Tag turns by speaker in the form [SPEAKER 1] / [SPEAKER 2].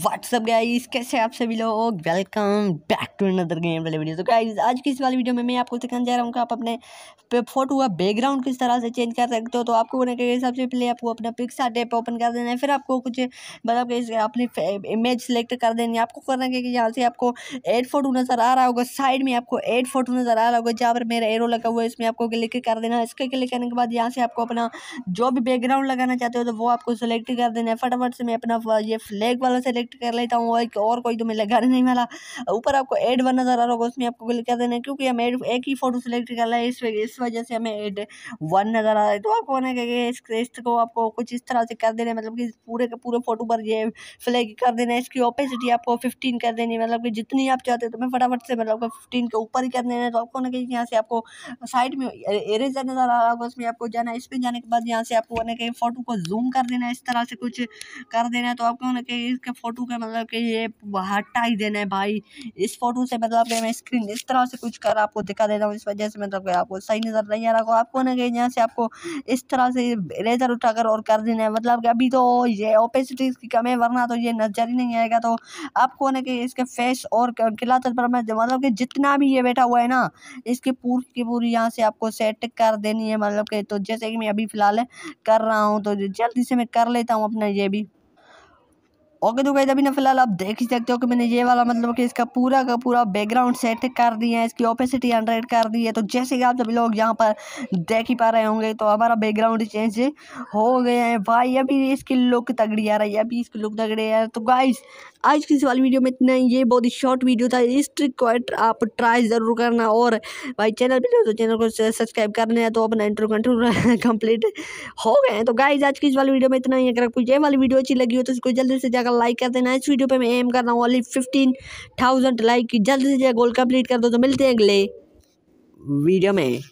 [SPEAKER 1] WhatsApp guys कैसे आप सभी लोग welcome back to another game वाले वीडियो तो गाइस आज की इस वाली वीडियो में मैं आपको सिखाने जा रहा हूँ कि आप अपने फोटो का बैकग्राउंड किस तरह से चेंज कर सकते हो तो आपको बोलने के हिसाब से पहले आपको अपना पिक्सा टेप ओपन कर देना है फिर आपको कुछ मतलब अपनी इमेज सेलेक्ट कर देनी है आपको करना है कि यहाँ से आपको एड फोटो नज़र आ रहा होगा साइड में आपको एड फोटो नज़र आ रहा होगा जहाँ पर मेरा एरो लगा हुआ है इसमें आपको क्लिक कर देना है इसके क्लिक करने के बाद यहाँ से आपको अपना जो भी बैकग्राउंड लगाना चाहते हो तो वो आपको सेलेक्ट कर देना है फटाफट से मैं अपना ये फ्लैग वाला सेलेक्ट सेलेक्ट कर लेता हूँ और, और कोई तो मेरे घर नहीं मिला ऊपर आपको एड वन नज़र आ रहा होगा उसमें आपको क्लिक कर देना है क्योंकि हम एड एक ही फ़ोटो सेलेक्ट कर रहे हैं इस इस वजह से हमें एड वन नज़र आ रहा है तो आपको ना क्या इस क्रेस्ट को आपको कुछ इस तरह से कर देना मतलब कि पूरे के पूरे फ़ोटो पर ये फ्लैग कर देना है इसकी ओपेसिटी आपको फिफ्टीन कर देनी है मतलब कि जितनी आप चाहते हो तो मैं फटाफट से मतलब फिफ्टीन के ऊपर ही कर देना है तो आपको ना कहीं यहाँ से आपको साइड में एरेजर नज़र आ रहा होगा उसमें आपको जाना है इस पर जाने के बाद यहाँ से आपको ना कहीं फ़ोटो को जूम कर देना है इस तरह से कुछ कर देना है तो आपको ना कहीं इसके फोटो फोटो का मतलब कि ये हटा ही देना है भाई इस फोटो से मतलब कि मैं स्क्रीन इस तरह से कुछ कर आपको दिखा देता हूँ इस वजह से मतलब कि आपको सही नज़र नहीं आ रहा आपको ना कहीं यहाँ से आपको इस तरह से रेजर उठाकर और कर देना है मतलब कि अभी तो ये ओपेसिटीज़ की कमी है वरना तो ये नज़र ही नहीं आएगा तो आपको ना कि इसके फेस और किला पर मैं मतलब कि जितना भी ये बैठा हुआ है ना इसकी पूरी की पूरी यहाँ से आपको सेट कर देनी है मतलब कि तो जैसे कि मैं अभी फ़िलहाल कर रहा हूँ तो जल्दी से मैं कर लेता हूँ अपना ये भी ओके तो गाइज अभी ना फिलहाल आप देख ही सकते हो कि मैंने ये वाला मतलब कि इसका पूरा का पूरा बैकग्राउंड सेट कर दिया है इसकी ओपेसिटी हंड्रेड कर दी है तो जैसे कि आप सभी लोग यहाँ पर देख ही पा रहे होंगे तो हमारा बैकग्राउंड चेंज हो गया है भाई अभी इसकी लुक तगड़ी आ रही है अभी इसकी लुक तगड़ी आ रही है तो गाइज आज की इस वाली वीडियो में इतना ही ये बहुत ही शॉर्ट वीडियो था इस ट्रिक को आप ट्राई ज़रूर करना और भाई चैनल भी तो चैनल को सब्सक्राइब करना है तो अपना इंटरव्यू कंट्रोल कंप्लीट हो गए हैं तो गाइज आज की इस वाली वीडियो में इतना ही अगर आपको ये वाली वीडियो अच्छी लगी हो तो इसको जल्दी से जाकर का लाइक कर देना इस वीडियो पे मैं एम कर रहा हूँ ओनली फिफ्टीन थाउजेंड लाइक जल्दी से जल्द गोल कंप्लीट कर दो तो मिलते हैं अगले वीडियो में